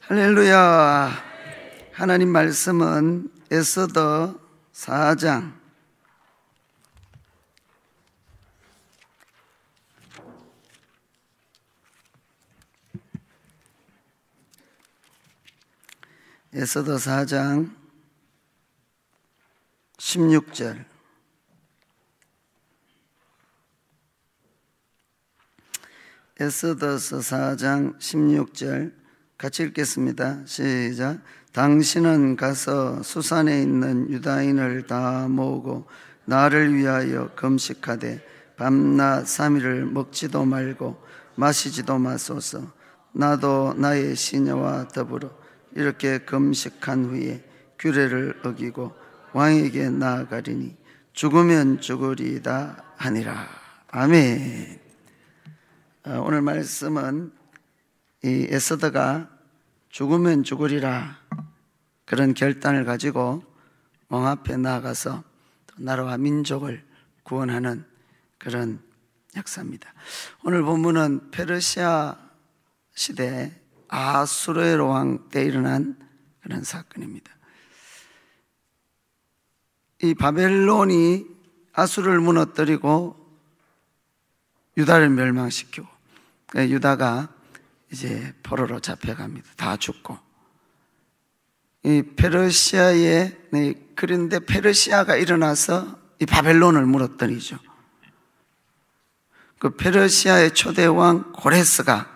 할렐루야. 하나님 말씀은 에서더 4장 에서더 4장 16절 에서더서 4장 16절 같이 읽겠습니다. 시작. 당신은 가서 수산에 있는 유다인을 다 모으고 나를 위하여 금식하되 밤낮 삼일을 먹지도 말고 마시지도 마소서 나도 나의 시녀와 더불어 이렇게 금식한 후에 규례를 어기고 왕에게 나아가리니 죽으면 죽으리다 하니라 아멘 어, 오늘 말씀은 이 에서드가 죽으면 죽으리라 그런 결단을 가지고 왕 앞에 나아가서 나라와 민족을 구원하는 그런 역사입니다. 오늘 본문은 페르시아 시대 아수르에로왕때 일어난 그런 사건입니다. 이 바벨론이 아수를 무너뜨리고 유다를 멸망시키고 그 유다가 이제 포로로 잡혀갑니다. 다 죽고. 이 페르시아에, 네, 그런데 페르시아가 일어나서 이 바벨론을 물었더니죠. 그 페르시아의 초대왕 고레스가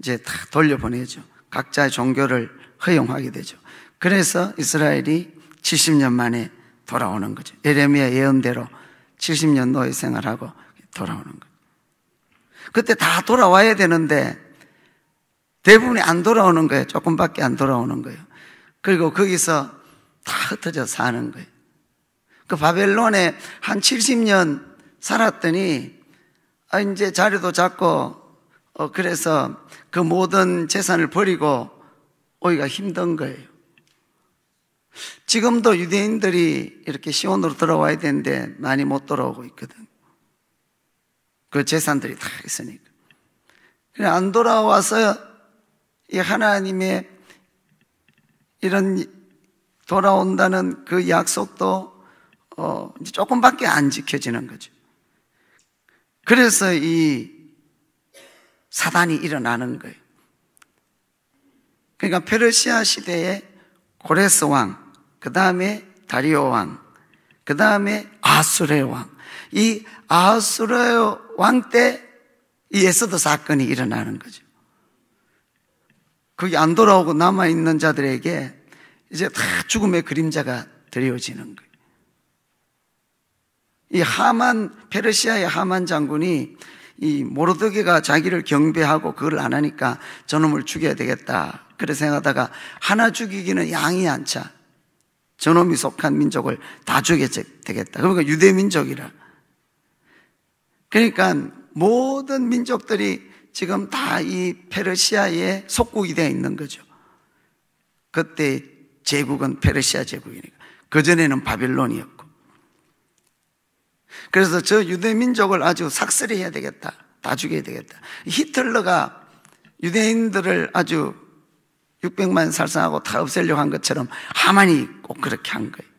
이제 다 돌려보내죠. 각자의 종교를 허용하게 되죠. 그래서 이스라엘이 70년 만에 돌아오는 거죠. 예레미야 예언대로 70년 노예 생활하고 돌아오는 거죠. 그때 다 돌아와야 되는데 대부분이 안 돌아오는 거예요. 조금밖에 안 돌아오는 거예요. 그리고 거기서 다 흩어져 사는 거예요. 그 바벨론에 한 70년 살았더니 아, 이제 자리도 잡고 어, 그래서 그 모든 재산을 버리고 오기가 힘든 거예요. 지금도 유대인들이 이렇게 시온으로 들어와야 되는데 많이 못 돌아오고 있거든. 그 재산들이 다 있으니까. 그냥 안 돌아와서 이 하나님의 이런 돌아온다는 그 약속도 어, 조금밖에 안 지켜지는 거죠. 그래서 이 사단이 일어나는 거예요. 그러니까 페르시아 시대에 고레스 왕, 그 다음에 다리오 왕, 그 다음에 아수레 왕. 이 아수레 왕때이에서도 사건이 일어나는 거죠. 거기 안 돌아오고 남아있는 자들에게 이제 다 죽음의 그림자가 드려지는 거예요. 이 하만, 페르시아의 하만 장군이 이 모르드게가 자기를 경배하고 그걸 안 하니까 저놈을 죽여야 되겠다. 그래 생각하다가 하나 죽이기는 양이 안 차. 저놈이 속한 민족을 다 죽여야 되겠다. 그러니까 유대민족이라. 그러니까 모든 민족들이 지금 다 이 페르시아의 속국이 되어 있는 거죠. 그때 제국은 페르시아 제국이니까. 그전에는 바빌론이었고. 그래서 저 유대민족을 아주 삭스이 해야 되겠다. 다 죽여야 되겠다. 히틀러가 유대인들을 아주 600만 살상하고 다 없애려고 한 것처럼 하만이 꼭 그렇게 한 거예요.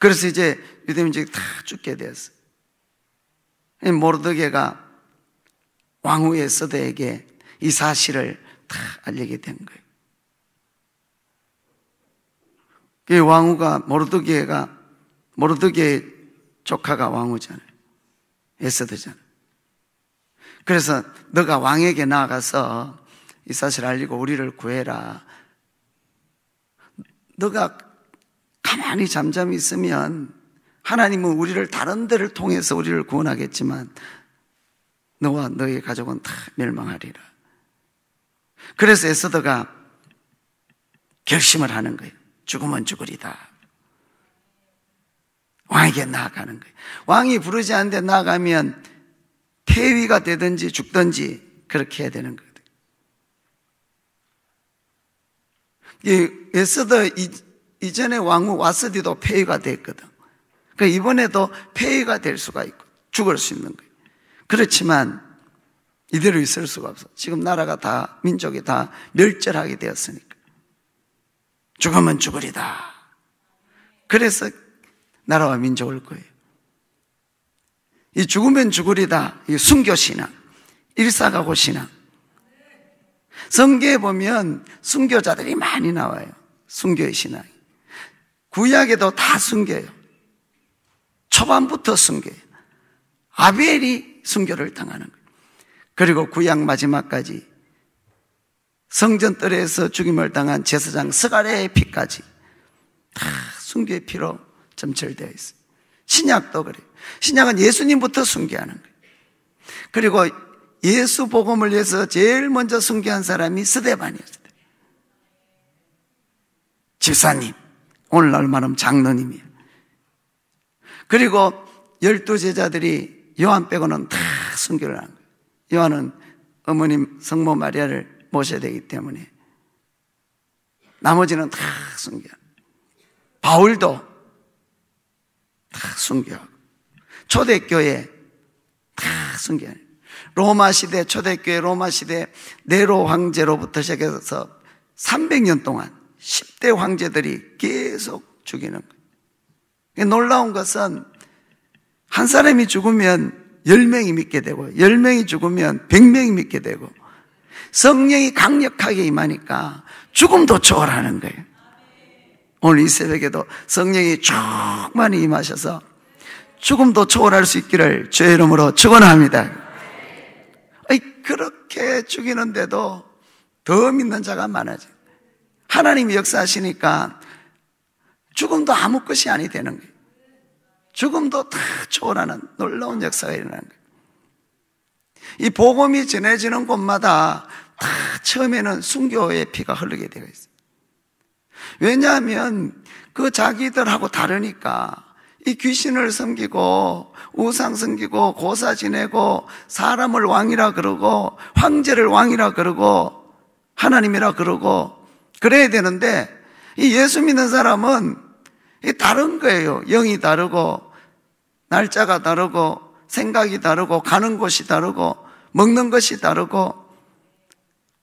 그래서 이제 유대민족이 다 죽게 되었어요. 모르드게가 왕후 의서대에게이 사실을 다 알리게 된 거예요. 그 왕후가 모르드게가 모르드게의 조카가 왕후잖아요. 에서드잖아요. 그래서 너가 왕에게 나가서이 사실을 알리고 우리를 구해라. 너가 가만히 잠잠히 있으면 하나님은 우리를 다른 데를 통해서 우리를 구원하겠지만 너와 너의 가족은 다 멸망하리라. 그래서 에스더가 결심을 하는 거예요. 죽으면 죽으리다. 왕에게 나아가는 거예요. 왕이 부르지 않는데 나아가면 폐위가 되든지 죽든지 그렇게 해야 되는 거예요. 이 에스더 이전에 왕후 와스디도 폐위가 됐거든. 그 그러니까 이번에도 폐위가 될 수가 있고 죽을 수 있는 거예요. 그렇지만 이대로 있을 수가 없어. 지금 나라가 다, 민족이 다 멸절하게 되었으니까. 죽으면 죽으리다. 그래서 나라와 민족을 거예요. 이 죽으면 죽으리다. 이 순교신앙, 일사가고 신앙. 성계에 보면 순교자들이 많이 나와요. 순교의 신앙. 구약에도 다 순교예요. 초반부터 순교예요. 아벨이 순교를 당하는 거예요. 그리고 구약 마지막까지 성전뜰에서 죽임을 당한 제사장 스가레의 피까지 다 순교의 피로 점철되어 있어요. 신약도 그래요. 신약은 예수님부터 순교하는 거예요. 그리고 예수 복음을 위해서 제일 먼저 순교한 사람이 스데반이었어요. 집사님, 오늘날 말하면 장로님이에요. 그리고 열두 제자들이 요한 빼고는 다 순교를 한 거예요. 요한은 어머님 성모 마리아를 모셔야 되기 때문에 나머지는 다 순교. 바울도 다 순교. 초대교회 다 순교. 로마 시대 초대교회 로마 시대 네로 황제로부터 시작해서 300년 동안 10대 황제들이 계속 죽이는 거예요. 그러니까 놀라운 것은 한 사람이 죽으면 열명이 믿게 되고 열명이 죽으면 백명이 믿게 되고 성령이 강력하게 임하니까 죽음도 초월하는 거예요. 오늘 이 새벽에도 성령이 충만히 임하셔서 죽음도 초월할 수 있기를 죄의 이름으로 축원합니다. 그렇게 죽이는데도 더 믿는 자가 많아지. 하나님이 역사하시니까 죽음도 아무 것이 아니 되는 거예요. 죽음도 다 초월하는 놀라운 역사가 일어나는 거예요. 이 복음이 전해지는 곳마다 다 처음에는 순교의 피가 흐르게 되어 있어요. 왜냐하면 그 자기들하고 다르니까 이 귀신을 섬기고 우상 섬기고 고사 지내고 사람을 왕이라 그러고 황제를 왕이라 그러고 하나님이라 그러고 그래야 되는데 이 예수 믿는 사람은 다른 거예요. 영이 다르고 날짜가 다르고 생각이 다르고 가는 곳이 다르고 먹는 것이 다르고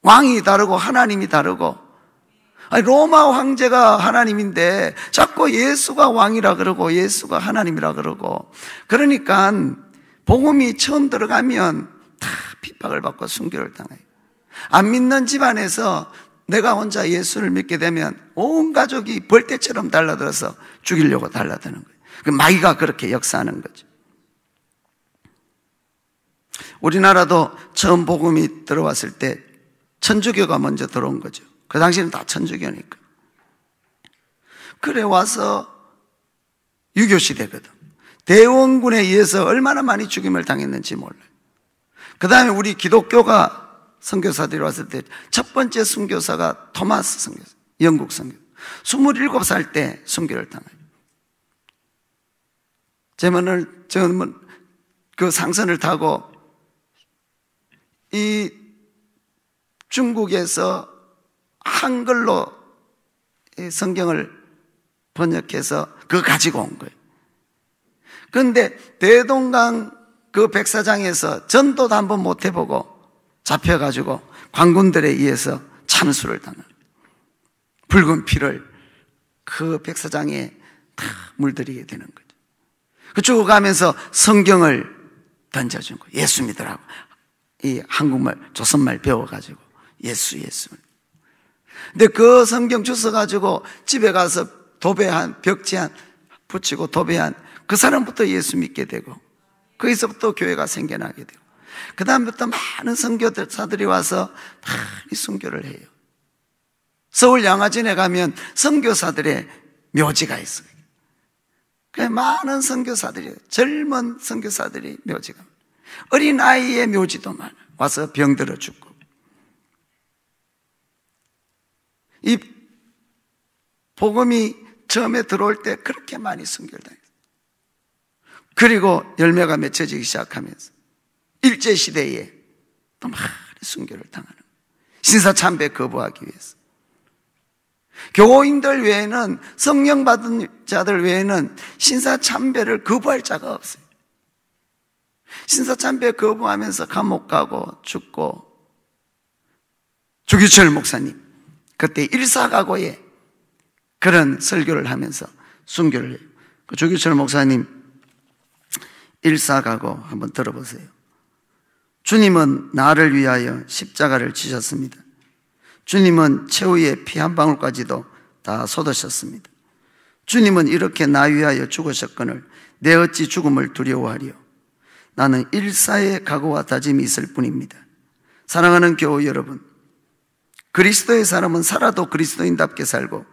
왕이 다르고 하나님이 다르고 아니 로마 황제가 하나님인데 자꾸 예수가 왕이라 그러고 예수가 하나님이라 그러고 그러니까 복음이 처음 들어가면 다 핍박을 받고 순교를 당해요. 안 믿는 집안에서 내가 혼자 예수를 믿게 되면 온 가족이 벌떼처럼 달라들어서 죽이려고 달라드는 거예요. 그 마귀가 그렇게 역사하는 거죠. 우리나라도 처음 복음이 들어왔을 때 천주교가 먼저 들어온 거죠. 그 당시에는 다 천주교니까. 그래 와서 유교 시대거든. 대원군에 의해서 얼마나 많이 죽임을 당했는지 몰라요. 그 다음에 우리 기독교가 선교사들이 왔을 때 첫 번째 선교사가 토마스 선교사, 영국 선교사. 27살 때선교를 당해요. 제만을, 저는 그 상선을 타고 이 중국에서 한글로 성경을 번역해서 그거 가지고 온 거예요. 그런데 대동강 그 백사장에서 전도도 한 번 못 해보고 잡혀가지고 관군들에 의해서 참수를 당한 붉은 피를 그 백사장에 다 물들이게 되는 거예요. 그쭉 가면서 성경을 던져준 거예요. 예수 믿으라고. 이 한국말, 조선말 배워가지고 예수, 예수. 근데 그 성경 주워가지고 집에 가서 도배한, 벽지한, 붙이고 도배한 그 사람부터 예수 믿게 되고 거기서부터 교회가 생겨나게 되고 그 다음부터 많은 성교사들이 와서 많이 선교를 해요. 서울 양화진에 가면 성교사들의 묘지가 있어요. 그 많은 선교사들이 젊은 선교사들이 묘지가 어린 아이의 묘지도 많아 와서 병들어 죽고 이 복음이 처음에 들어올 때 그렇게 많이 순결당했어요. 그리고 열매가 맺혀지기 시작하면서 일제 시대에 또 많이 순결을 당하는 신사참배 거부하기 위해서 교인들 외에는 성령 받은 자들 외에는 신사 참배를 거부할 자가 없어요. 신사 참배 거부하면서 감옥 가고 죽고 주기철 목사님 그때 일사가고에 그런 설교를 하면서 순교를 해요. 그 주기철 목사님 일사가고 한번 들어보세요. 주님은 나를 위하여 십자가를 지셨습니다. 주님은 최후의 피 한 방울까지도 다 쏟으셨습니다. 주님은 이렇게 나 위하여 죽으셨거늘 내 어찌 죽음을 두려워하리요. 나는 일사의 각오와 다짐이 있을 뿐입니다. 사랑하는 교우 여러분, 그리스도의 사람은 살아도 그리스도인답게 살고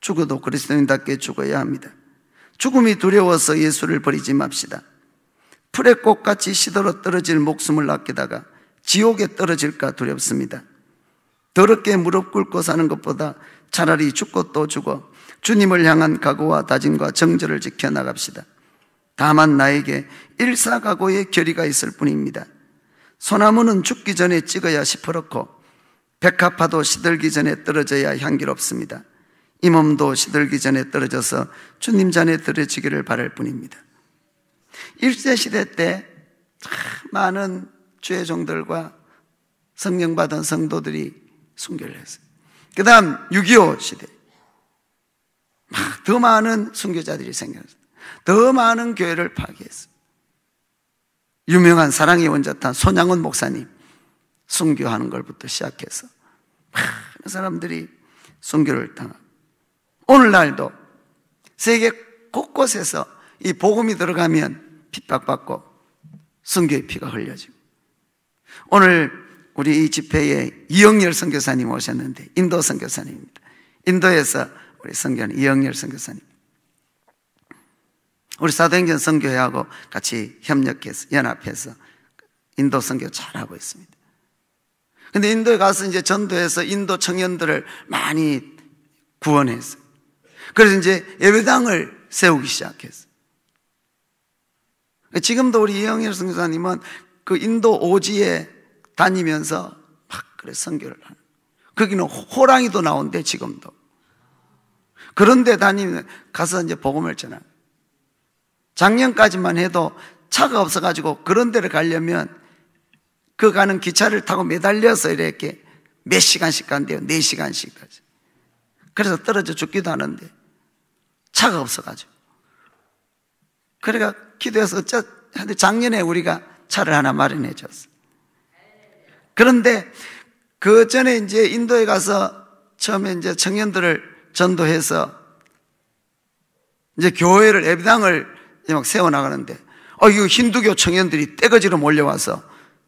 죽어도 그리스도인답게 죽어야 합니다. 죽음이 두려워서 예수를 버리지 맙시다. 풀의 꽃같이 시들어 떨어질 목숨을 아끼다가 지옥에 떨어질까 두렵습니다. 더럽게 무릎 꿇고 사는 것보다 차라리 죽고 또 죽어 주님을 향한 각오와 다짐과 정절을 지켜나갑시다. 다만 나에게 일사각오의 결의가 있을 뿐입니다. 소나무는 죽기 전에 찍어야 시퍼렇고 백합화도 시들기 전에 떨어져야 향기롭습니다. 이 몸도 시들기 전에 떨어져서 주님 잔에 들어지기를 바랄 뿐입니다. 일제 시대 때 많은 죄종들과 성령받은 성도들이 순교를 했어요. 그 다음 6.25 시대. 막 더 많은 순교자들이 생겼어요. 겨더 많은 교회를 파괴했어요. 유명한 사랑의 원자탄 손양은 목사님 순교하는 걸부터 시작해서 많은 사람들이 순교를 당하고 오늘날도 세계 곳곳에서 이 복음이 들어가면 핍박받고 순교의 피가 흘려지고 오늘 우리 이 집회에 이영열 선교사님 오셨는데 인도 선교사님입니다. 인도에서 우리 선교는 이영열 선교사님. 우리 사도행전 선교회하고 같이 협력해서 연합해서 인도 선교 잘하고 있습니다. 근데 인도에 가서 이제 전도해서 인도 청년들을 많이 구원해서 그래서 이제 예배당을 세우기 시작했어 지금도 우리 이영일 선교사님은 그 인도 오지에 다니면서 막 그래 성교를 하는. 거기는 호랑이도 나온대 지금도. 그런데 다니면 가서 이제 복음을 전하. 작년까지만 해도 차가 없어가지고 그런 데를 가려면 그 가는 기차를 타고 매달려서 이렇게 몇 시간씩 간대요. 네 시간씩까지. 그래서 떨어져 죽기도 하는데 차가 없어가지고. 그래가 기도해서 어째, 작년에 우리가 차를 하나 마련해 줬어. 그런데 그 전에 이제 인도에 가서 처음에 이제 청년들을 전도해서 이제 교회를 예배당을 막 세워 나가는데 어 이거 힌두교 청년들이 떼거지로 몰려와서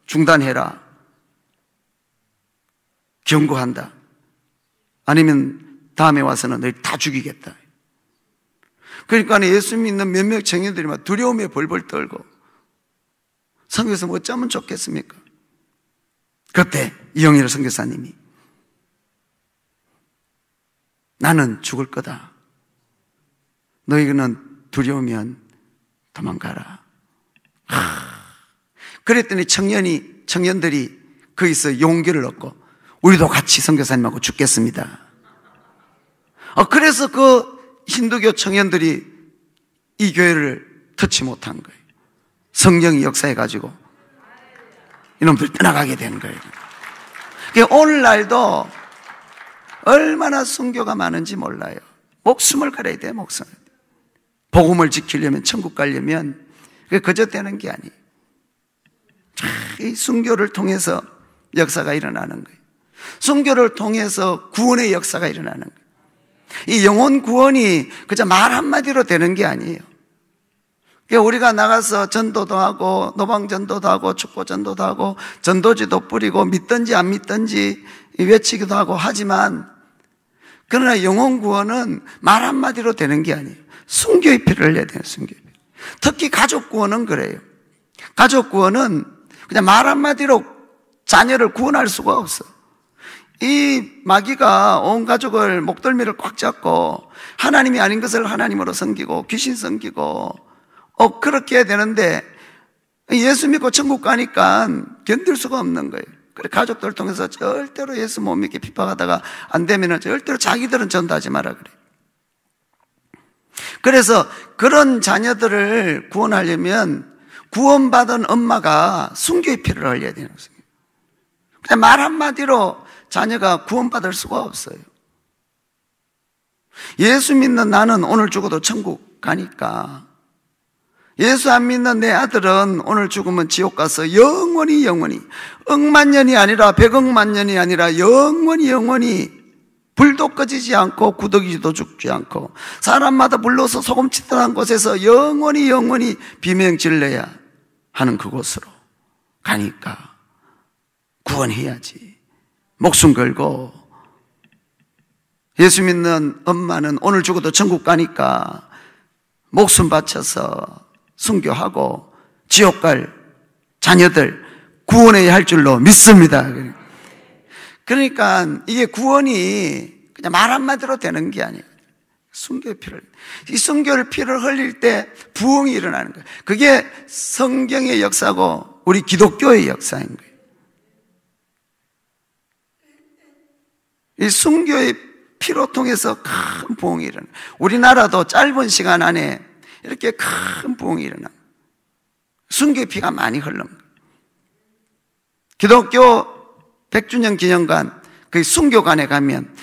중단해라. 경고한다. 아니면 다음에 와서는 너다 죽이겠다. 그러니까 예수 믿는 몇몇 청년들이 막 두려움에 벌벌 떨고 성교에서 뭐 어쩌면 좋겠습니까? 그때 이영일 선교사님이 나는 죽을 거다. 너희는 두려우면 도망가라. 하. 그랬더니 청년이 청년들이 거기서 그 용기를 얻고 우리도 같이 선교사님하고 죽겠습니다. 어, 그래서 그 힌두교 청년들이 이 교회를 터치 못한 거예요. 성령이 역사해 가지고 이놈들 떠나가게 된 거예요. 그러니까 오늘날도 얼마나 성교가 많은지 몰라요. 목숨을 걸어야 돼요, 목숨. 복음을 지키려면, 천국 가려면, 그게 그저 되는 게 아니에요. 이 순교를 통해서 역사가 일어나는 거예요. 순교를 통해서 구원의 역사가 일어나는 거예요. 이 영혼 구원이 그저 말 한마디로 되는 게 아니에요. 예, 우리가 나가서 전도도 하고 노방전도도 하고 축구전도도 하고 전도지도 뿌리고 믿든지 안 믿든지 외치기도 하고 하지만 그러나 영혼 구원은 말 한마디로 되는 게 아니에요. 순교의 피를 내려야 돼요. 순교의 피. 특히 가족 구원은 그래요. 가족 구원은 그냥 말 한마디로 자녀를 구원할 수가 없어. 이 마귀가 온 가족을 목덜미를 꽉 잡고 하나님이 아닌 것을 하나님으로 섬기고 귀신 섬기고 어, 그렇게 해야 되는데 예수 믿고 천국 가니까 견딜 수가 없는 거예요. 그래 가족들 통해서 절대로 예수 못 믿게 핍박하다가 안되면 절대로 자기들은 전도하지 마라 그래. 그래서 그런 자녀들을 구원하려면 구원받은 엄마가 순교의 피를 흘려야 되는 것입니다. 그냥 말 한마디로 자녀가 구원받을 수가 없어요. 예수 믿는 나는 오늘 죽어도 천국 가니까 예수 안 믿는 내 아들은 오늘 죽으면 지옥 가서 영원히 영원히 억만 년이 아니라 백억만 년이 아니라 영원히 영원히 불도 꺼지지 않고 구더기도 죽지 않고 사람마다 불러서 소금치듯한 곳에서 영원히 영원히 비명질러야 하는 그곳으로 가니까 구원해야지 목숨 걸고 예수 믿는 엄마는 오늘 죽어도 천국 가니까 목숨 바쳐서 순교하고 지옥 갈 자녀들 구원해야 할 줄로 믿습니다. 그러니까 이게 구원이 그냥 말 한마디로 되는 게 아니에요. 순교의 피를. 이순교의 피를 흘릴 때 부흥이 일어나는 거예요. 그게 성경의 역사고 우리 기독교의 역사인 거예요. 이 순교의 피로 통해서 큰 부흥이 일어나. 우리나라도 짧은 시간 안에 이렇게 큰 부흥이 일어나. 순교의 피가 많이 흘른 거예 기독교 100주년 기념관, 그 순교관에 가면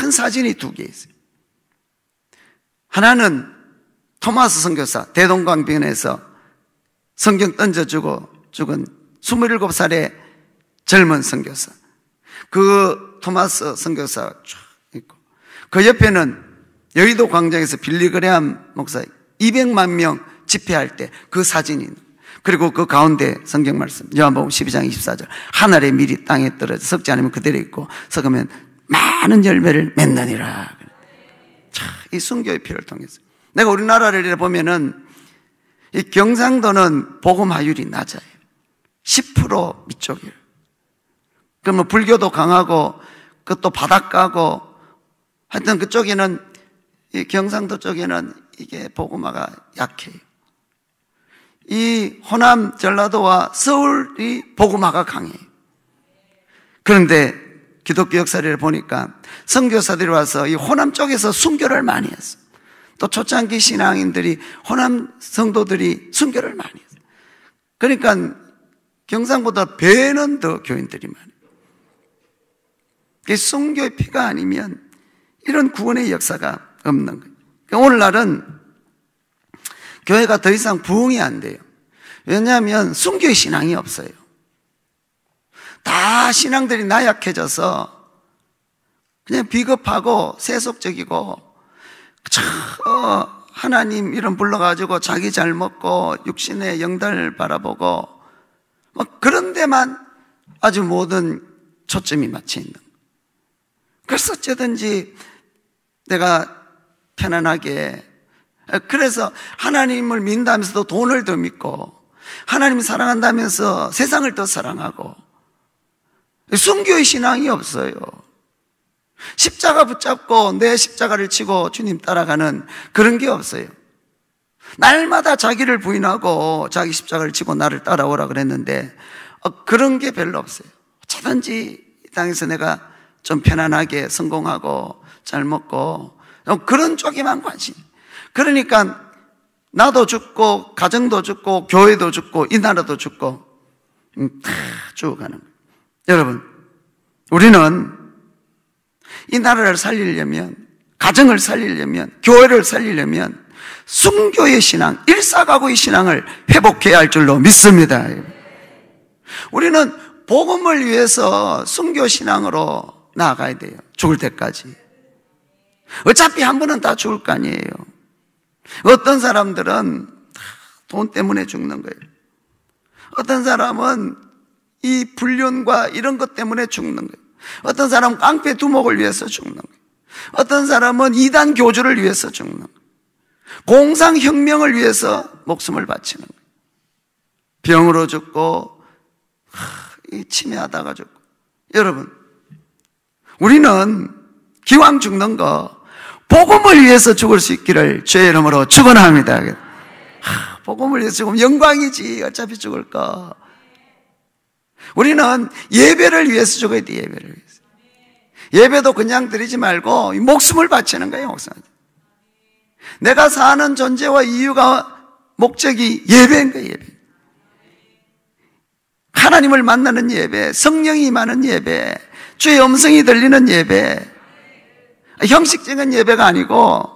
큰 사진이 두 개 있어요. 하나는 토마스 선교사 대동강변에서 성경 던져주고 죽은 27살의 젊은 선교사. 그 토마스 선교사 쫙 있고 그 옆에는 여의도 광장에서 빌리 그레암 목사 있고 200만 명 집회할 때 그 사진이 그리고 그 가운데 성경 말씀 요한복음 12장 24절 하늘에 미리 땅에 떨어져 섞지 않으면 그대로 있고 섞으면 많은 열매를 맺느니라. 이 순교의 피를 통해서. 내가 우리나라를 보면은 이 경상도는 복음화율이 낮아요. 10% 밑쪽이에요. 그러면 불교도 강하고 그것도 바닷가고 하여튼 그쪽에는 이 경상도 쪽에는 이게 보고마가 약해요. 이 호남 전라도와 서울이 복음화가 강해요. 그런데 기독교 역사를 보니까 선교사들이 와서 이 호남 쪽에서 순교를 많이 했어요. 또 초창기 신앙인들이 호남 성도들이 순교를 많이 했어요. 그러니까 경상보다 배는 더 교인들이 많아요. 순교의 피가 아니면 이런 구원의 역사가 없는 거예요. 오늘날은 교회가 더 이상 부흥이 안 돼요. 왜냐하면 순교의 신앙이 없어요. 다 신앙들이 나약해져서 그냥 비겁하고 세속적이고 저 하나님 이름 불러가지고 자기 잘 먹고 육신의 영달 바라보고 막 그런 데만 아주 모든 초점이 맞춰 있는. 그래서 어쨌든지 내가 편안하게. 그래서 하나님을 믿는다면서도 돈을 더 믿고, 하나님 사랑한다면서 세상을 더 사랑하고, 순교의 신앙이 없어요. 십자가 붙잡고 내 십자가를 치고 주님 따라가는 그런 게 없어요. 날마다 자기를 부인하고 자기 십자가를 치고 나를 따라오라 그랬는데 어, 그런 게 별로 없어요. 어쩌든지 이 땅에서 내가 좀 편안하게 성공하고 잘 먹고 어, 그런 쪽에만 관심. 그러니까 나도 죽고 가정도 죽고 교회도 죽고 이 나라도 죽고 음, 다 죽어가는 거예요. 여러분, 우리는 이 나라를 살리려면 가정을 살리려면 교회를 살리려면 순교의 신앙, 일사가고의 신앙을 회복해야 할 줄로 믿습니다. 우리는 복음을 위해서 순교 신앙으로 나아가야 돼요. 죽을 때까지. 어차피 한 번은 다 죽을 거 아니에요. 어떤 사람들은 돈 때문에 죽는 거예요. 어떤 사람은 이 불륜과 이런 것 때문에 죽는 거예요. 어떤 사람은 깡패 두목을 위해서 죽는 거예요. 어떤 사람은 이단 교주를 위해서 죽는 거예요. 공상혁명을 위해서 목숨을 바치는 거예요. 병으로 죽고 치매하다가 죽고 여러분 우리는 기왕 죽는 거 복음을 위해서 죽을 수 있기를 주의 이름으로 축원합니다. 복음을 위해서 죽으면 영광이지. 어차피 죽을 거. 우리는 예배를 위해서 죽어야 돼, 예배를 위해서. 예배도 그냥 드리지 말고 목숨을 바치는 거예요, 목숨. 내가 사는 존재와 이유가 목적이 예배인 거예요, 예배. 하나님을 만나는 예배, 성령이 임하는 예배, 주의 음성이 들리는 예배, 형식적인 예배가 아니고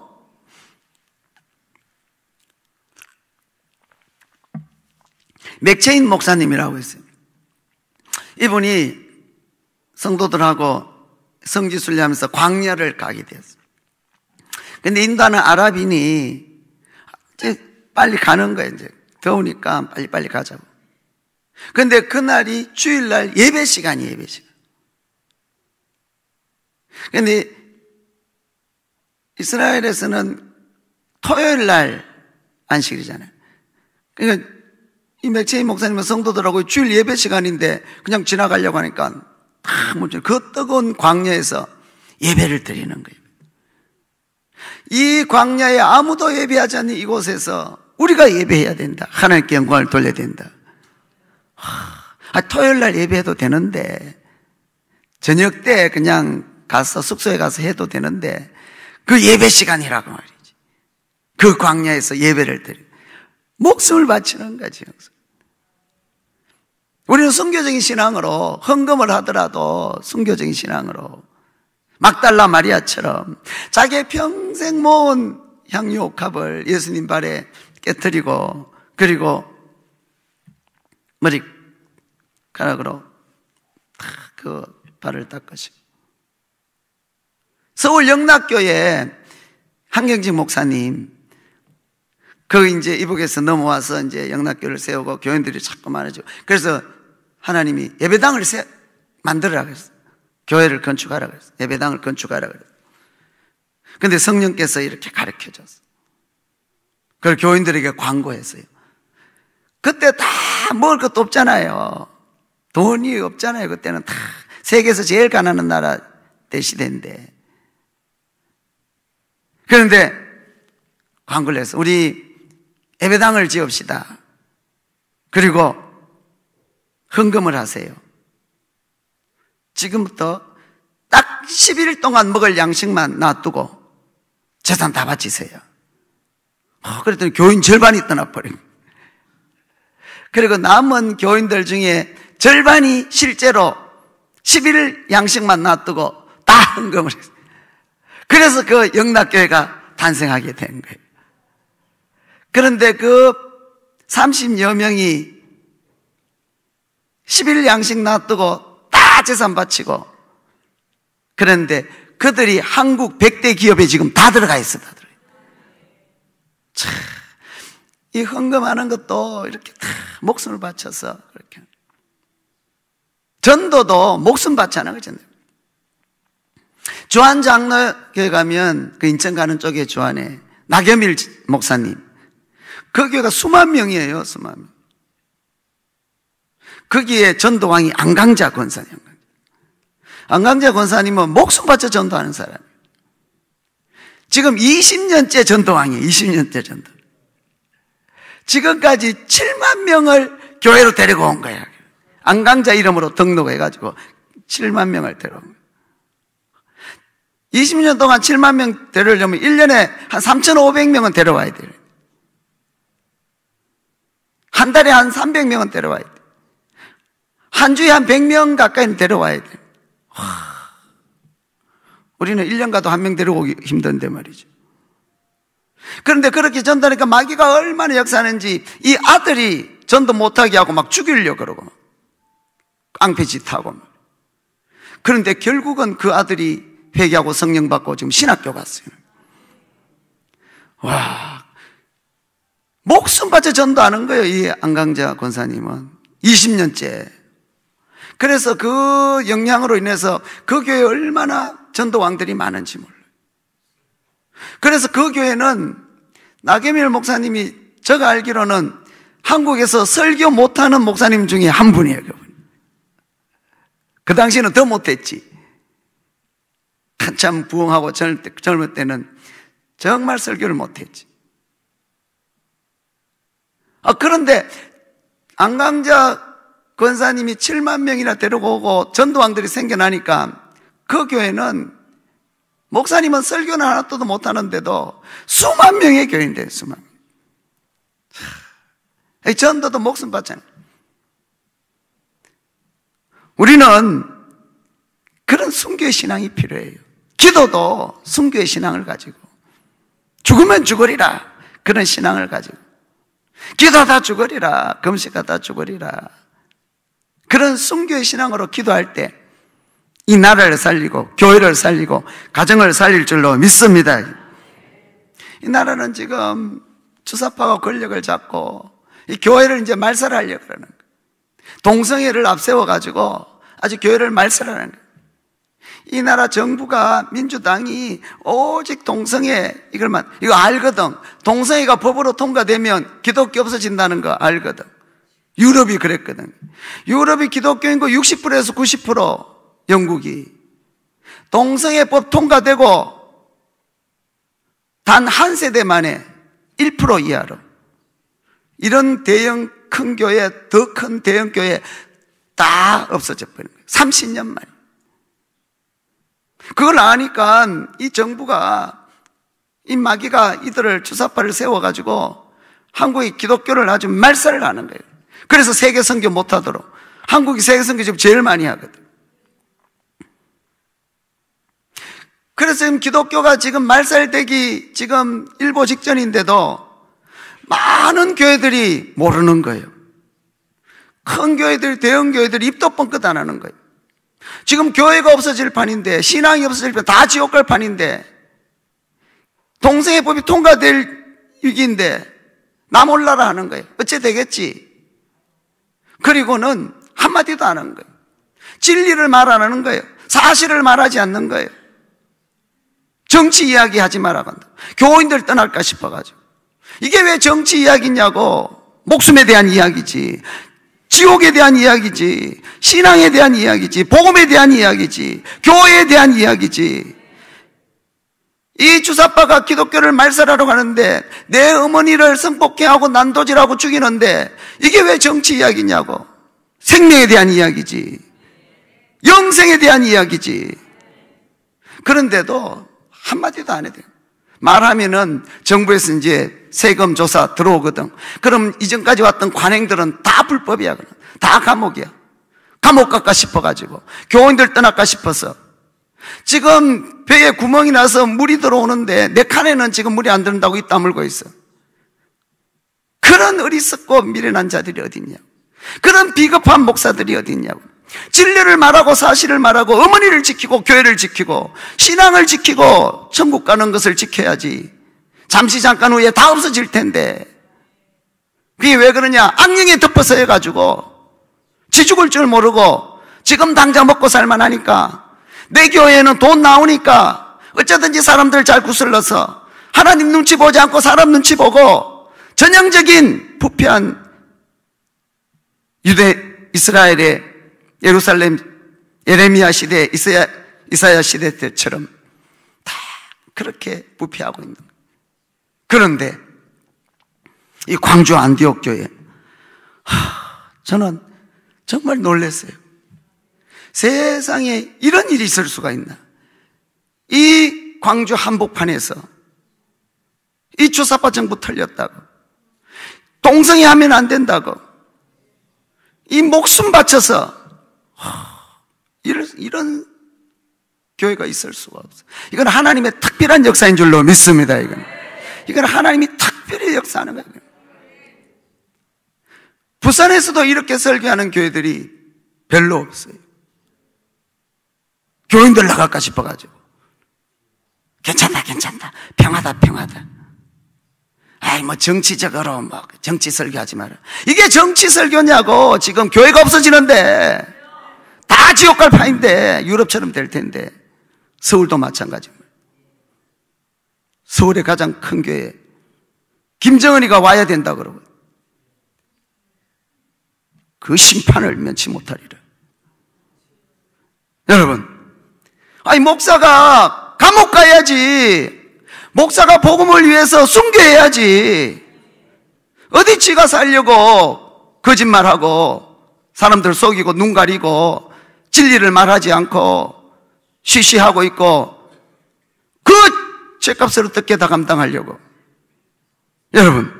맥체인 목사님이라고 했어요. 이분이 성도들하고 성지순례하면서 광야를 가게 되었어요. 근데 인도는 아랍인이 빨리 가는 거예요. 이제 더우니까 빨리 빨리 가자고. 근데 그날이 주일날 예배 시간이 예배 시간. 근데 이스라엘에서는 토요일 날 안식일이잖아요. 그러니까 이 맥체인 목사님은 성도들하고 주일 예배 시간인데 그냥 지나가려고 하니까 다물그 뜨거운 광야에서 예배를 드리는 거예요. 이 광야에 아무도 예배하지 않는 이곳에서 우리가 예배해야 된다. 하나님께 영광을 돌려야 된다. 아, 토요일 날 예배해도 되는데 저녁 때 그냥 가서 숙소에 가서 해도 되는데 그 예배 시간이라고 말이지. 그 광야에서 예배를 드리 목숨을 바치는 거지. 우리는 순교적인 신앙으로 헌금을 하더라도 순교적인 신앙으로 막달라 마리아처럼 자기의 평생 모은 향유 옥합을 예수님 발에 깨뜨리고 그리고 머리카락으로 탁 그 발을 닦으시고 서울 영락교회 한경진 목사님 그 이제 이북에서 넘어와서 이제 영락교를 세우고 교인들이 자꾸 많아지고 그래서 하나님이 예배당을 세 만들어라 그랬어. 교회를 건축하라 그랬어. 예배당을 건축하라 그랬어. 근데 성령께서 이렇게 가르쳐 줬어. 그걸 교인들에게 광고했어요. 그때 다 먹을 것도 없잖아요. 돈이 없잖아요. 그때는 다 세계에서 제일 가난한 나라 때 시대인데 그런데 광고를 해서 우리 예배당을 지읍시다. 그리고 헌금을 하세요. 지금부터 딱 10일 동안 먹을 양식만 놔두고 재산 다 바치세요. 어, 그랬더니 교인 절반이 떠나버린 그리고 남은 교인들 중에 절반이 실제로 10일 양식만 놔두고 다 헌금을 했어요. 그래서 그 영락교회가 탄생하게 된 거예요. 그런데 그 30여 명이 11양식 놔두고 다 재산 바치고 그런데 그들이 한국 100대 기업에 지금 다 들어가 있어. 다 들어가 참, 이 헌금하는 것도 이렇게 다 목숨을 바쳐서 그렇게 전도도 목숨 바치는 거잖아요. 주한 장로교회 가면 그 인천 가는 쪽에 주한에 나겸일 목사님 그 교회가 수만 명이에요 수만 명 거기에 전도왕이 안강자 권사님 안강자 권사님은 목숨 바쳐 전도하는 사람 지금 20년째 전도왕이에요 20년째 전도 지금까지 7만 명을 교회로 데리고 온 거예요 안강자 이름으로 등록해가지고 7만 명을 데려온 거예요 20년 동안 7만 명 데려오려면 1년에 한 3,500명은 데려와야 돼요. 한 달에 한 300명은 데려와야 돼요. 한 주에 한 100명 가까이는 데려와야 돼요. 우리는 1년 가도 한 명 데려오기 힘든데 말이죠. 그런데 그렇게 전달하니까 마귀가 얼마나 역사하는지 이 아들이 전도 못하게 하고 막 죽이려고 그러고 깡패짓하고 그런데 결국은 그 아들이 회개하고 성령 받고 지금 신학교 갔어요. 와, 목숨 바쳐 전도하는 거예요. 이 안강자 권사님은 20년째. 그래서 그 영향으로 인해서 그 교회 얼마나 전도왕들이 많은지 몰라요. 그래서 그 교회는 나경일 목사님이 제가 알기로는 한국에서 설교 못하는 목사님 중에 한 분이에요. 그 당시에는 더 못했지. 한참 부흥하고 젊, 젊을 때는 정말 설교를 못했지. 아, 그런데 안강자 권사님이 7만 명이나 데리고 오고 전도왕들이 생겨나니까 그 교회는 목사님은 설교는 하나도 못하는데도 수만 명의 교회인데 수만 명. 전도도 목숨 받잖아요. 우리는 그런 순교의 신앙이 필요해요. 기도도 순교의 신앙을 가지고 죽으면 죽으리라 그런 신앙을 가지고 기도하다 죽으리라 금식하다 죽으리라 그런 순교의 신앙으로 기도할 때 이 나라를 살리고 교회를 살리고 가정을 살릴 줄로 믿습니다. 이 나라는 지금 주사파가 권력을 잡고 이 교회를 이제 말살하려고 그러는 거예요. 동성애를 앞세워 가지고 아주 교회를 말살하는 거예요. 이 나라 정부가 민주당이 오직 동성애 이걸만 이거 알거든. 동성애가 법으로 통과되면 기독교 없어진다는 거 알거든. 유럽이 그랬거든. 유럽이 기독교인 거 60%에서 90% 영국이 동성애법 통과되고 단 한 세대 만에 1% 이하로 이런 대형 큰 교회, 더 큰 대형 교회 다 없어져 버린 거예요. 30년 만에. 그걸 아니까 이 정부가 이 마귀가 이들을 주사파를 세워가지고 한국의 기독교를 아주 말살을 하는 거예요. 그래서 세계 선교 못하도록 한국이 세계 선교 지금 제일 많이 하거든. 그래서 지금 기독교가 지금 말살되기 지금 일보 직전인데도 많은 교회들이 모르는 거예요. 큰 교회들, 대형 교회들이 입도 뻥끗 안 하는 거예요. 지금 교회가 없어질 판인데 신앙이 없어질 판, 다 지옥 갈 판인데 동생의 법이 통과될 위기인데 나 몰라라 하는 거예요. 어째 되겠지? 그리고는 한마디도 안 하는 거예요. 진리를 말 안 하는 거예요. 사실을 말하지 않는 거예요. 정치 이야기 하지 말라고 한다. 교인들 떠날까 싶어가지고. 이게 왜 정치 이야기냐고. 목숨에 대한 이야기지. 지옥에 대한 이야기지, 신앙에 대한 이야기지, 복음에 대한 이야기지, 교회에 대한 이야기지. 이 주사파가 기독교를 말살하러 가는데 내 어머니를 성폭해 하고 난도질하고 죽이는데 이게 왜 정치 이야기냐고. 생명에 대한 이야기지. 영생에 대한 이야기지. 그런데도 한마디도 안 해도 돼 말하면은 정부에서 이제 세금 조사 들어오거든. 그럼 이전까지 왔던 관행들은 다 불법이야. 다 감옥이야. 감옥 갈까 싶어가지고. 교인들 떠날까 싶어서. 지금 배에 구멍이 나서 물이 들어오는데 내 칸에는 지금 물이 안 들어온다고 입 다물고 있어. 그런 어리석고 미련한 자들이 어딨냐. 그런 비겁한 목사들이 어딨냐고. 진리를 말하고 사실을 말하고 어머니를 지키고 교회를 지키고 신앙을 지키고 천국 가는 것을 지켜야지. 잠시 잠깐 후에 다 없어질 텐데. 그게 왜 그러냐? 악령에 덮어서 해가지고 지 죽을 줄 모르고 지금 당장 먹고 살만하니까 내 교회에는 돈 나오니까 어쨌든지 사람들 잘 구슬러서 하나님 눈치 보지 않고 사람 눈치 보고 전형적인 부패한 유대 이스라엘의 예루살렘 예레미야 시대 이사야, 이사야 시대 때처럼 다 그렇게 부패하고 있는 거예요. 그런데 이 광주 안디옥 교회 하, 저는 정말 놀랐어요. 세상에 이런 일이 있을 수가 있나? 이 광주 한복판에서 이 주사파 정부 틀렸다고 동성애 하면 안 된다고 이 목숨 바쳐서 이런, 이런 교회가 있을 수가 없어. 이건 하나님의 특별한 역사인 줄로 믿습니다. 이건. 이건 하나님이 특별히 역사하는 거예요. 부산에서도 이렇게 설교하는 교회들이 별로 없어요. 교인들 나갈까 싶어가지고. 괜찮다, 괜찮다. 평하다, 평하다. 아이, 뭐, 정치적으로, 뭐, 정치 설교하지 마라. 이게 정치 설교냐고. 지금 교회가 없어지는데. 다 지옥 갈 판인데. 유럽처럼 될 텐데. 서울도 마찬가지입니다. 서울의 가장 큰 교회 김정은이가 와야 된다 그러고 그 심판을 면치 못하리라. 여러분, 아니 목사가 감옥 가야지. 목사가 복음을 위해서 순교해야지. 어디 지가 살려고 거짓말하고 사람들 속이고 눈 가리고 진리를 말하지 않고 쉬쉬하고 있고 죄값을 어떻게 다 감당하려고. 여러분,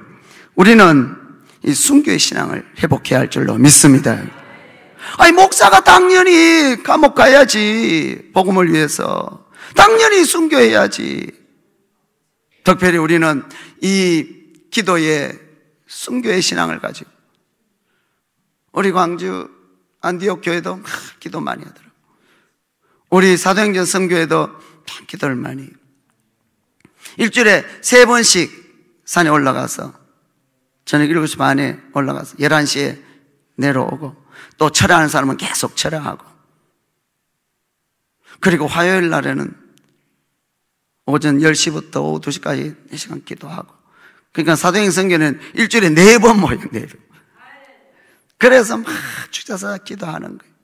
우리는 이 순교의 신앙을 회복해야 할 줄로 믿습니다. 아니, 목사가 당연히 감옥 가야지. 복음을 위해서. 당연히 순교해야지. 특별히 우리는 이 기도에 순교의 신앙을 가지고 우리 광주 안디옥 교회도 기도 많이 하더라고. 우리 사도행전 성교회도 기도를 많이. 일주일에 세 번씩 산에 올라가서 저녁 7시 반에 올라가서 11시에 내려오고 또 철야하는 사람은 계속 철야하고 그리고 화요일 날에는 오전 10시부터 오후 2시까지 4시간 기도하고 그러니까 사도행 성교는 일주일에 네 번 모여요 네 번. 그래서 막 축자사 기도하는 거예요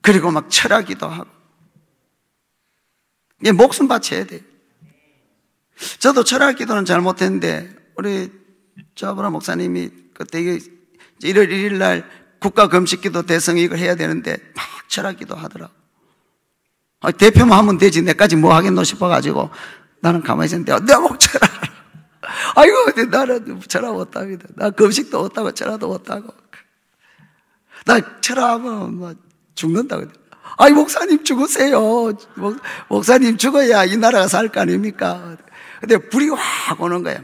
그리고 막 철야 기도하고 예, 목숨 바쳐야 돼. 저도 철학 기도는 잘 못했는데, 우리 저브라 목사님이 그때 이게 1월 1일 날 국가 금식 기도 대성 이걸 해야 되는데 막 철학 기도 하더라. 아, 대표만 하면 되지. 내까지 뭐 하겠노 싶어가지고 나는 가만히 있었는데, 어, 내가 목철학. 아이고, 근데 나는 철학 못합니다. 나 금식도 못하고 철학도 못하고. 나 철학하면 뭐 죽는다고. 아이, 목사님 죽으세요. 목, 사님 죽어야 이 나라가 살 거 아닙니까? 근데 불이 확 오는 거예요.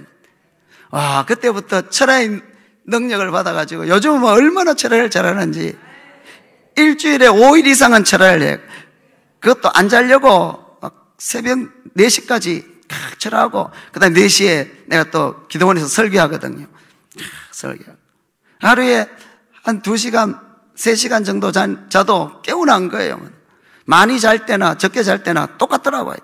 와, 아, 그때부터 철학의 능력을 받아가지고 요즘은 뭐 얼마나 철학을 잘하는지 일주일에 5일 이상은 철학을 해. 그것도 안 자려고 막 새벽 4시까지 철학하고 그다음에 4시에 내가 또 기도원에서 설교하거든요. 설교. 하루에 한 2시간 3시간 정도 잔, 자도 깨어난 거예요. 많이 잘 때나 적게 잘 때나 똑같더라고요.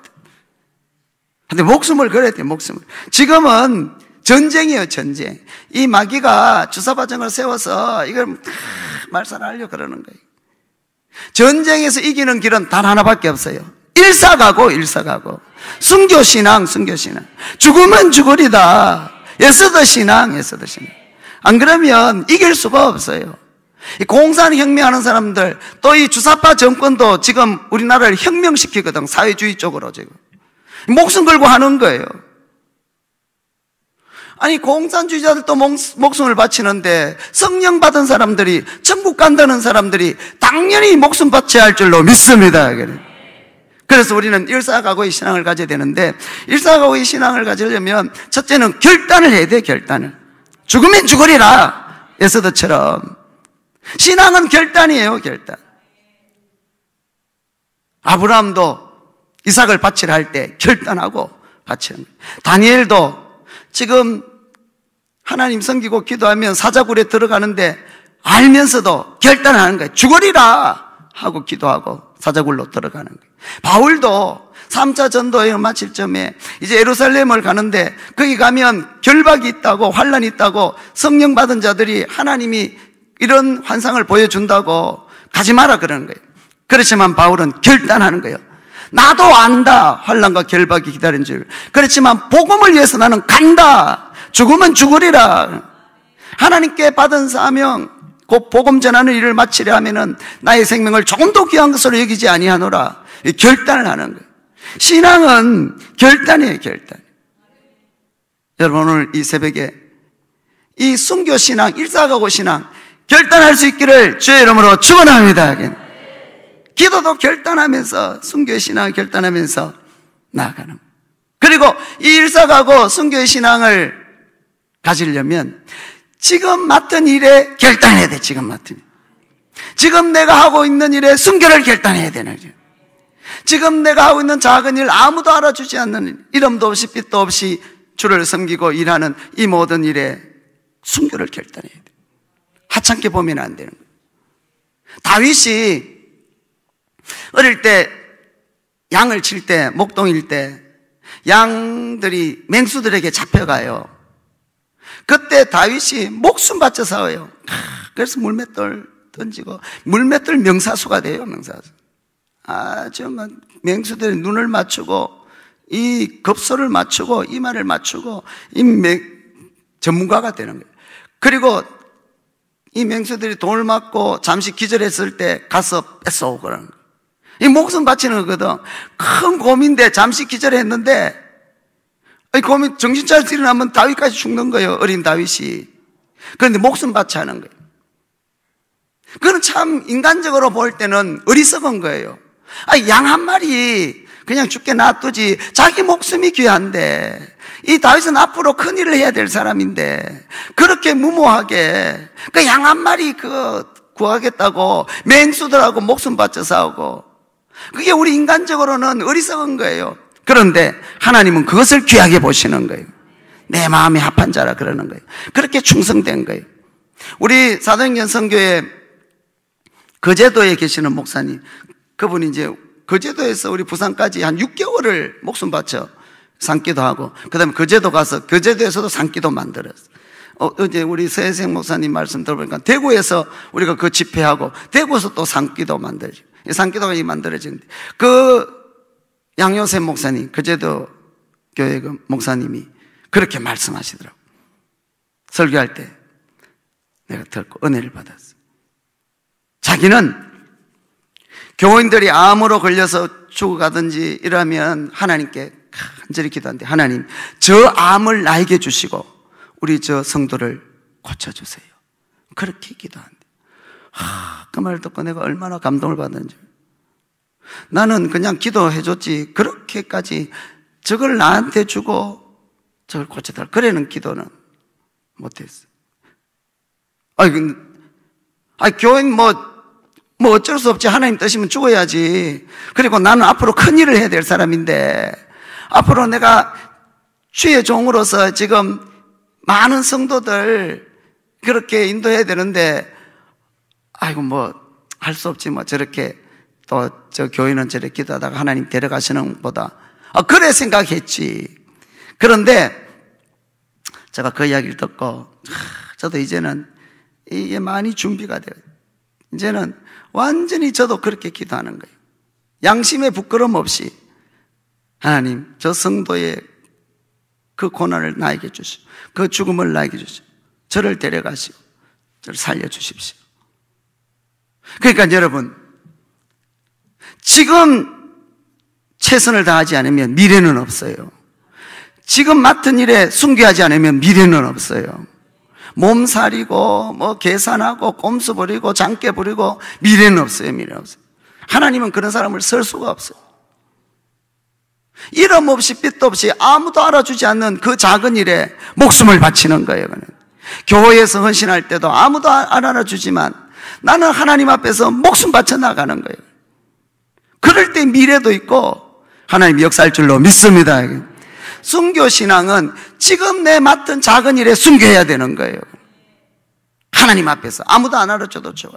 근데 목숨을 걸어야 돼요, 목숨을. 지금은 전쟁이에요, 전쟁. 이 마귀가 주사바정을 세워서 이걸 말살하려고 그러는 거예요. 전쟁에서 이기는 길은 단 하나밖에 없어요. 일사가고, 일사가고. 순교신앙, 순교신앙. 죽으면 죽으리다. 예서더 신앙, 예서더 신앙. 안 그러면 이길 수가 없어요. 공산혁명하는 사람들 또 이 주사파 정권도 지금 우리나라를 혁명시키거든 사회주의 쪽으로 지금 목숨 걸고 하는 거예요. 아니 공산주의자들 또 목숨을 바치는데 성령 받은 사람들이 천국 간다는 사람들이 당연히 목숨 바쳐야 할 줄로 믿습니다. 그래서 우리는 일사가고의 신앙을 가져야 되는데 일사가고의 신앙을 가지려면 첫째는 결단을 해야 돼 결단을 죽으면 죽으리라 에서더처럼 신앙은 결단이에요, 결단. 아브라함도 이삭을 바치라 할 때 결단하고 바치는 거예요. 다니엘도 지금 하나님 섬기고 기도하면 사자굴에 들어가는데 알면서도 결단하는 거예요. 죽어리라 하고 기도하고 사자굴로 들어가는 거예요. 바울도 3차 전도에행 마칠 점에 이제 예루살렘을 가는데 거기 가면 결박이 있다고 환란이 있다고 성령 받은 자들이 하나님이 이런 환상을 보여준다고 가지 마라 그러는 거예요. 그렇지만 바울은 결단하는 거예요. 나도 안다. 환란과 결박이 기다린 줄. 그렇지만 복음을 위해서 나는 간다. 죽으면 죽으리라. 하나님께 받은 사명, 곧 복음 전하는 일을 마치려 하면은 나의 생명을 조금도 귀한 것으로 여기지 아니하노라. 결단을 하는 거예요. 신앙은 결단이에요, 결단. 여러분 오늘 이 새벽에 이 순교 신앙, 일사가고 신앙, 결단할 수 있기를 주의 이름으로 축원합니다. 기도도 결단하면서 순교의 신앙을 결단하면서 나아가는 그리고 이 일사가고 순교의 신앙을 가지려면 지금 맡은 일에 결단해야 돼. 지금 맡은 지금 내가 하고 있는 일에 순교를 결단해야 되는 거 지금 내가 하고 있는 작은 일 아무도 알아주지 않는 일, 이름도 없이 빛도 없이 주를 섬기고 일하는 이 모든 일에 순교를 결단해야 돼. 하찮게 보면 안 되는 거예요. 다윗이 어릴 때 양을 칠 때, 목동일 때, 양들이 맹수들에게 잡혀가요. 그때 다윗이 목숨 바쳐 싸워요. 그래서 물맷돌 던지고, 물맷돌 명사수가 돼요, 명사수. 아주 막 맹수들이 눈을 맞추고, 이 급소를 맞추고, 이마를 맞추고, 이 맹, 전문가가 되는 거예요. 그리고 이 맹수들이 돈을 맞고 잠시 기절했을 때 가서 뺏어오그러거예이 목숨 바치는 거거든. 큰 곰인데 잠시 기절했는데 이 고민 정신 차려서 일어나면 다윗까지 죽는 거예요. 어린 다윗이. 그런데 목숨 바치 하는 거예요. 그건 참 인간적으로 볼 때는 어리석은 거예요. 아, 양 한 마리 그냥 죽게 놔두지. 자기 목숨이 귀한데. 이 다윗은 앞으로 큰 일을 해야 될 사람인데. 그렇게 무모하게. 그 양 한 마리 그 구하겠다고 맹수들하고 목숨 바쳐 싸우고. 그게 우리 인간적으로는 어리석은 거예요. 그런데 하나님은 그것을 귀하게 보시는 거예요. 내 마음이 합한 자라 그러는 거예요. 그렇게 충성된 거예요. 우리 사도행전 선교에 거제도에 계시는 목사님, 그분이 이제 거제도에서 우리 부산까지 한 6개월을 목숨 바쳐 산기도 하고 그다음에 거제도 가서 거제도에서도 산기도 만들었어. 어, 어제 우리 서혜생 목사님 말씀 들어보니까 대구에서 우리가 그 집회하고 대구에서 또 산기도 만들지. 산기도가 이 만들어지는데 그 양요세 목사님 거제도 교회 그 목사님이 그렇게 말씀하시더라고. 설교할 때 내가 듣고 그 은혜를 받았어. 자기는 교인들이 암으로 걸려서 죽어가든지 이러면 하나님께 간절히 기도한데 하나님 저 암을 나에게 주시고 우리 저 성도를 고쳐주세요. 그렇게 기도한대. 하, 그말 듣고 내가 얼마나 감동을 받는지. 나는 그냥 기도해줬지. 그렇게까지 저걸 나한테 주고 저걸 고쳐달. 그래는 기도는 못했어. 아니, 그, 아니, 교인 뭐, 뭐 어쩔 수 없지. 하나님 뜻이면 죽어야지. 그리고 나는 앞으로 큰 일을 해야 될 사람인데, 앞으로 내가 주의 종으로서 지금 많은 성도들 그렇게 인도해야 되는데, 아이고, 뭐, 할 수 없지. 뭐, 저렇게 또 저 교인은 저렇게 기도하다가 하나님 데려가시는 것보다. 아, 그래 생각했지. 그런데 제가 그 이야기를 듣고, 아, 저도 이제는 이게 많이 준비가 돼요. 이제는 완전히 저도 그렇게 기도하는 거예요. 양심의 부끄럼 없이 하나님 저 성도의 그 고난을 나에게 주시오. 그 죽음을 나에게 주시오. 저를 데려가시오. 저를 살려주십시오. 그러니까 여러분, 지금 최선을 다하지 않으면 미래는 없어요. 지금 맡은 일에 순교하지 않으면 미래는 없어요. 몸살이고 뭐 계산하고 꼼수 부리고 장깨 부리고 미래는 없어요. 미래 없어요. 하나님은 그런 사람을 쓸 수가 없어요. 이름 없이 빛도 없이 아무도 알아주지 않는 그 작은 일에 목숨을 바치는 거예요. 그는. 교회에서 헌신할 때도 아무도 안 알아주지만 나는 하나님 앞에서 목숨 바쳐 나가는 거예요. 그럴 때 미래도 있고 하나님 역사할 줄로 믿습니다. 순교 신앙은 지금 내 맡은 작은 일에 순교해야 되는 거예요. 하나님 앞에서 아무도 안 알아줘도 좋아요.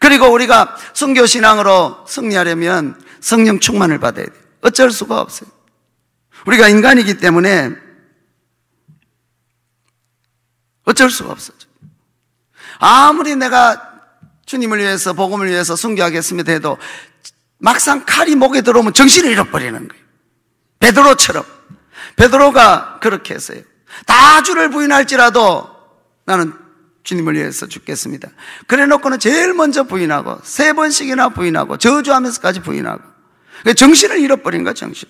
그리고 우리가 순교 신앙으로 승리하려면 성령 충만을 받아야 돼요. 어쩔 수가 없어요. 우리가 인간이기 때문에 어쩔 수가 없어요. 아무리 내가 주님을 위해서 복음을 위해서 순교하겠습니다 해도 막상 칼이 목에 들어오면 정신을 잃어버리는 거예요. 베드로처럼 베드로가 그렇게 했어요. 다 주를 부인할지라도 나는 주님을 위해서 죽겠습니다. 그래 놓고는 제일 먼저 부인하고 세 번씩이나 부인하고 저주하면서까지 부인하고 정신을 잃어버린 거 정신.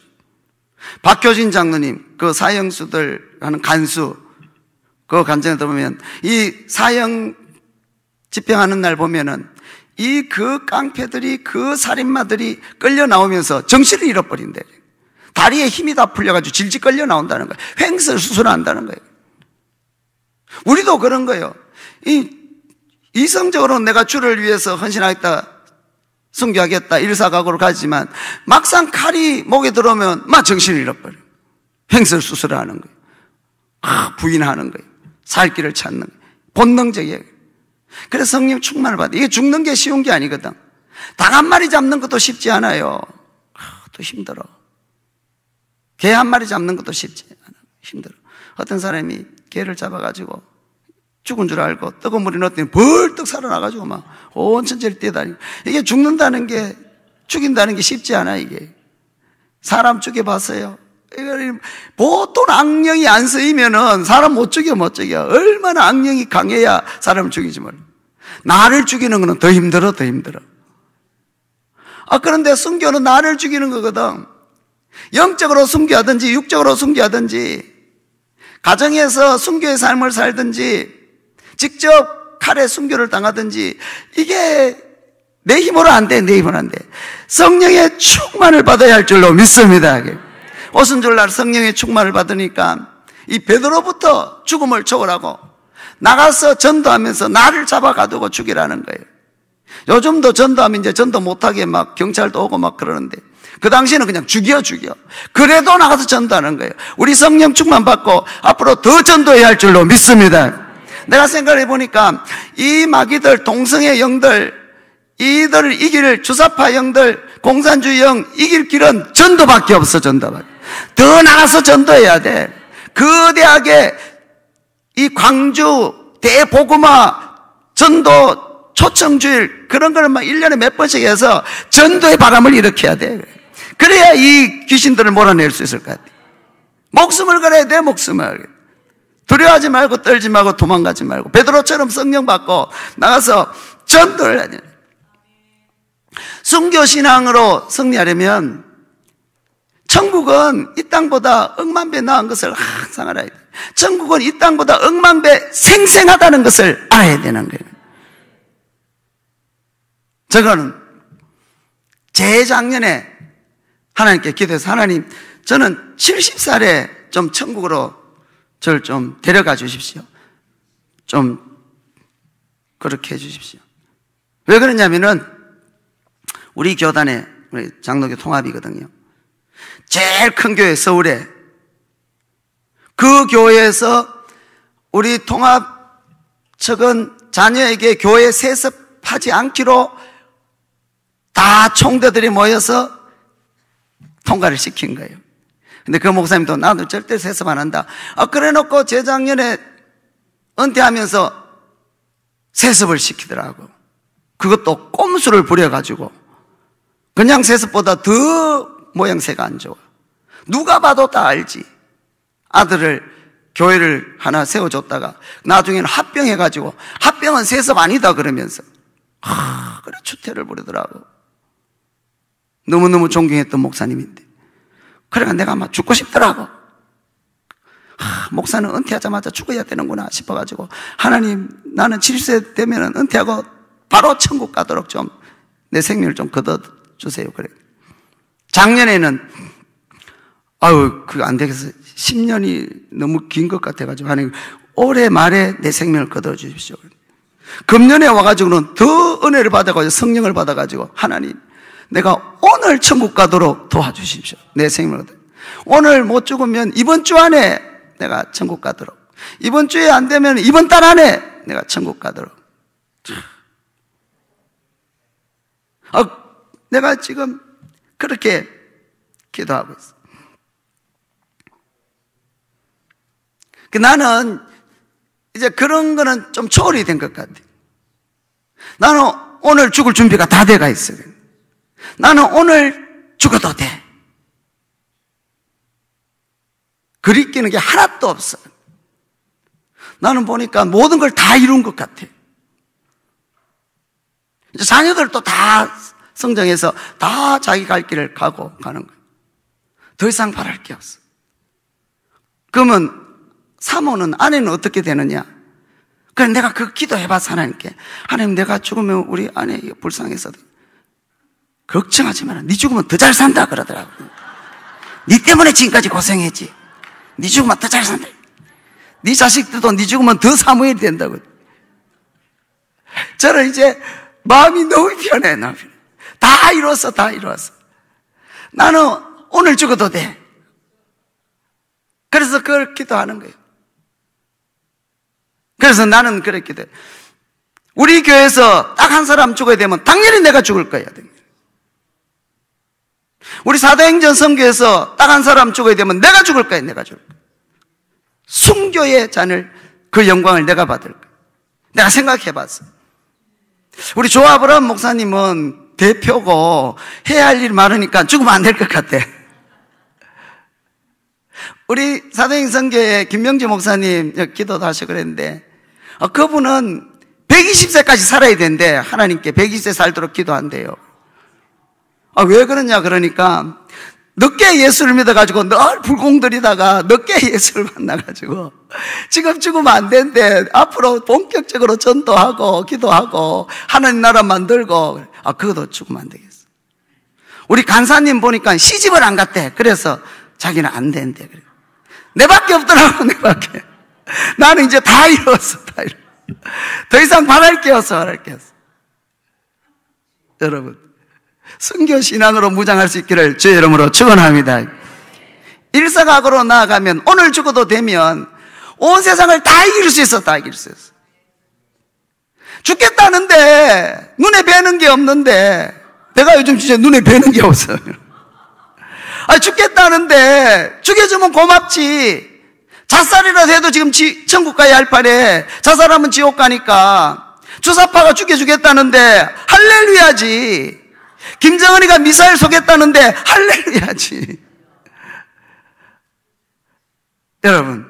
박효진 장로님 그 사형수들 하는 간수 그 간증에 들어보면 이 사형 집행하는 날 보면은 이 그 깡패들이 그 살인마들이 끌려 나오면서 정신을 잃어버린대. 다리에 힘이 다 풀려가지고 질질 끌려 나온다는 거예요. 횡설수설한다는 거예요. 우리도 그런 거예요. 이 이성적으로 내가 주를 위해서 헌신하겠다, 순교하겠다, 일사각으로 가지만 막상 칼이 목에 들어오면 막 정신을 잃어버려. 횡설수설하는 거예요. 아, 부인하는 거예요. 살 길을 찾는 거예요. 본능적이에요. 그래서 성령 충만을 받아. 이게 죽는 게 쉬운 게 아니거든. 당한 마리 잡는 것도 쉽지 않아요. 아, 또 힘들어. 개한 마리 잡는 것도 쉽지 않아. 힘들어. 어떤 사람이 개를 잡아가지고 죽은 줄 알고 뜨거운 물에 넣었더니 벌떡 살아나가지고 막온 천체를 뛰어다니고. 이게 죽는다는 게, 죽인다는 게 쉽지 않아, 이게. 사람 죽여봤어요. 보통 악령이 안 쓰이면은 사람 못 죽여, 못 죽여. 얼마나 악령이 강해야 사람을 죽이지 뭘. 나를 죽이는 거는 더 힘들어, 더 힘들어. 아, 그런데 순교는 나를 죽이는 거거든. 영적으로 순교하든지 육적으로 순교하든지 가정에서 순교의 삶을 살든지 직접 칼에 순교를 당하든지 이게 내 힘으로 안 돼, 내 힘으로 안 돼. 성령의 충만을 받아야 할 줄로 믿습니다. 오순절날 성령의 충만을 받으니까 이 베드로부터 죽음을 초월하고 나가서 전도하면서 나를 잡아 가두고 죽이라는 거예요. 요즘도 전도하면 이제 전도 못하게 막 경찰도 오고 막 그러는데 그 당시에는 그냥 죽여 죽여. 그래도 나가서 전도하는 거예요. 우리 성령 충만 받고 앞으로 더 전도해야 할 줄로 믿습니다. 내가 생각해 보니까 이 마귀들, 동성애 영들, 이들을 이길 주사파 영들, 공산주의 영 이길 길은 전도밖에 없어 전도밖에. 더 나가서 전도해야 돼. 거대하게 이 광주 대보구마 전도 초청주일 그런 거를 막 1년에 몇 번씩 해서 전도의 바람을 일으켜야 돼. 그래야 이 귀신들을 몰아낼 수 있을 것 같아요. 목숨을 걸어야 돼, 목숨을. 두려워하지 말고 떨지 말고 도망가지 말고 베드로처럼 성령 받고 나가서 전도를 해야 돼. 순교 신앙으로 승리하려면 천국은 이 땅보다 억만 배 나은 것을 항상 알아야 돼. 천국은 이 땅보다 억만 배 생생하다는 것을 알아야 되는 거예요. 저거는 재작년에 하나님께 기도해서 하나님 저는 70살에 좀 천국으로 저를 좀 데려가 주십시오. 좀 그렇게 해 주십시오. 왜 그러냐면은 우리 교단에 우리 장로교 통합이거든요. 제일 큰 교회 서울에 그 교회에서 우리 통합 측은 자녀에게 교회 세습하지 않기로 다 총대들이 모여서 통과를 시킨 거예요. 근데 그 목사님도 나도 절대 세습 안 한다. 아, 그래 놓고 재작년에 은퇴하면서 세습을 시키더라고. 그것도 꼼수를 부려가지고 그냥 세습보다 더 모양새가 안 좋아. 누가 봐도 다 알지. 아들을 교회를 하나 세워줬다가 나중에는 합병해가지고 합병은 세습 아니다 그러면서 아, 그래 추태를 부리더라고. 너무너무 존경했던 목사님인데. 그러니까 내가 아마 죽고 싶더라고. 아, 목사는 은퇴하자마자 죽어야 되는구나 싶어가지고, 하나님, 나는 70세 되면 은퇴하고 바로 천국 가도록 좀 내 생명을 좀 걷어주세요. 그래. 작년에는, 아유, 그거 안 되겠어. 10년이 너무 긴 것 같아가지고, 하나님, 올해 말에 내 생명을 걷어주십시오. 금년에 와가지고는 더 은혜를 받아가지고 성령을 받아가지고 하나님 내가 오늘 천국 가도록 도와주십시오. 내 생명을. 오늘 못 죽으면 이번 주 안에 내가 천국 가도록. 이번 주에 안 되면 이번 달 안에 내가 천국 가도록. 아, 내가 지금 그렇게 기도하고 있어. 그 나는 이제 그런 거는 좀 초월이 된 것 같아. 나는 오늘 죽을 준비가 다 돼가 있어 나는 오늘 죽어도 돼. 그리끼는 게 하나도 없어. 나는 보니까 모든 걸 다 이룬 것 같아. 이제 자녀들도 다 성장해서 다 자기 갈 길을 가고 가는 거야. 더 이상 바랄 게 없어. 그러면 사모는 아내는 어떻게 되느냐? 그래 내가 그 기도해봐 하나님께 하나님 내가 죽으면 우리 아내 불쌍해서 걱정하지 마라. 네 죽으면 더 잘 산다 그러더라고. 네 때문에 지금까지 고생했지. 네 죽으면 더 잘 산다. 네 자식들도 네 죽으면 더 사무엘이 된다고. 저는 이제 마음이 너무 편해, 너편다 이뤘어, 다 이뤘어. 나는 오늘 죽어도 돼. 그래서 그걸 기도하는 거예요. 그래서 나는 그렇게 돼. 우리 교회에서 딱 한 사람 죽어야 되면 당연히 내가 죽을 거야. 우리 사도행전 선교에서 딱 한 사람 죽어야 되면 내가 죽을 거야, 내가 죽을 거야. 순교의 잔을, 그 영광을 내가 받을 거야. 내가 생각해 봤어. 우리 조아브람 목사님은 대표고 해야 할 일 많으니까 죽으면 안 될 것 같아. 우리 사도행 선교의 김명재 목사님 기도도 하시고 그랬는데, 어, 그분은 120세까지 살아야 된대. 하나님께 120세 살도록 기도한대요. 아, 왜 그러냐 그러니까 늦게 예수를 믿어가지고 늘 불공들이다가 늦게 예수를 만나가지고 지금 죽으면 안 된대. 앞으로 본격적으로 전도하고 기도하고 하나님 나라 만들고 아, 그것도 죽으면 안 되겠어. 우리 간사님 보니까 시집을 안 갔대. 그래서 자기는 안 된대. 그래. 내 밖에 없더라고, 내 밖에. 나는 이제 다 이뤘어, 다 이뤘어. 더 이상 바랄 게 없어, 바랄 게 없어. 여러분. 성교 신앙으로 무장할 수 있기를 주의 이름으로 축원합니다. 일사각으로 나아가면 오늘 죽어도 되면 온 세상을 다 이길 수 있어, 다 이길 수 있어. 죽겠다는데 눈에 뵈는 게 없는데 내가 요즘 진짜 눈에 뵈는 게 없어요. 아 죽겠다는데 죽여주면 고맙지. 자살이라도 해도 지금 지, 천국 가야 할 판에 자살하면 지옥 가니까 주사파가 죽여주겠다는데 할렐루야지. 김정은이가 미사일 속였다는데 할렐루야지. 여러분,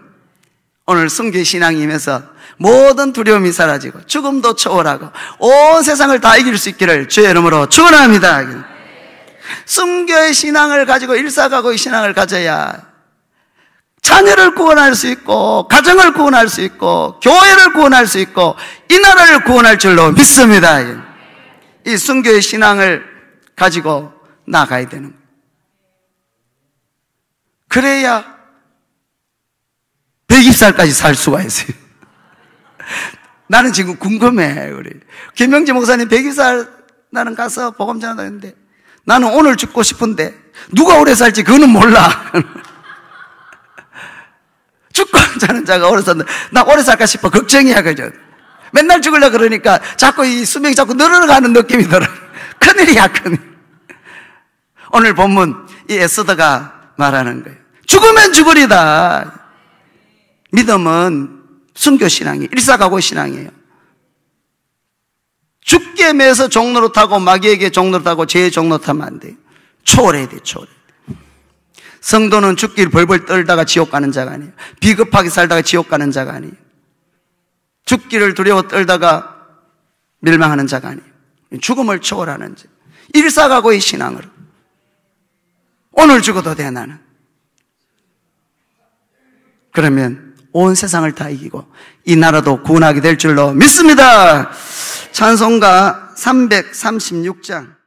오늘 성교 신앙이면서 모든 두려움이 사라지고 죽음도 초월하고 온 세상을 다 이길 수 있기를 주의 이름으로 축원합니다. 순교의 신앙을 가지고 일사가고의 신앙을 가져야 자녀를 구원할 수 있고 가정을 구원할 수 있고 교회를 구원할 수 있고 이 나라를 구원할 줄로 믿습니다. 이 순교의 신앙을 가지고 나가야 되는 거예 그래야 120살까지 살 수가 있어요. 나는 지금 궁금해, 우리. 김영지 목사님 120살 나는 가서 복음 전하는데 나는 오늘 죽고 싶은데 누가 오래 살지 그거는 몰라. 죽고 자는 자가 오래 산나 오래 살까 싶어. 걱정이야, 그죠? 맨날 죽으려 그러니까 자꾸 이 수명이 자꾸 늘어가는 느낌이더라. 큰일이야큰늘 오늘 본문, 이 에스더가 말하는 거예요. 죽으면 죽으리다. 믿음은 순교신앙이, 일사가고 신앙이에요. 죽게 매서 종로로 타고 마귀에게 종로로 타고 죄의 종로 타면 안돼 초월해야 돼, 초월 성도는 죽길 벌벌 떨다가 지옥 가는 자가 아니에요. 비겁하게 살다가 지옥 가는 자가 아니에요. 죽기를 두려워 떨다가 멸망하는 자가 아니에요. 죽음을 초월하는지 일사가고의 신앙으로 오늘 죽어도 돼 나는 그러면 온 세상을 다 이기고 이 나라도 구원하게 될 줄로 믿습니다 찬송가 336장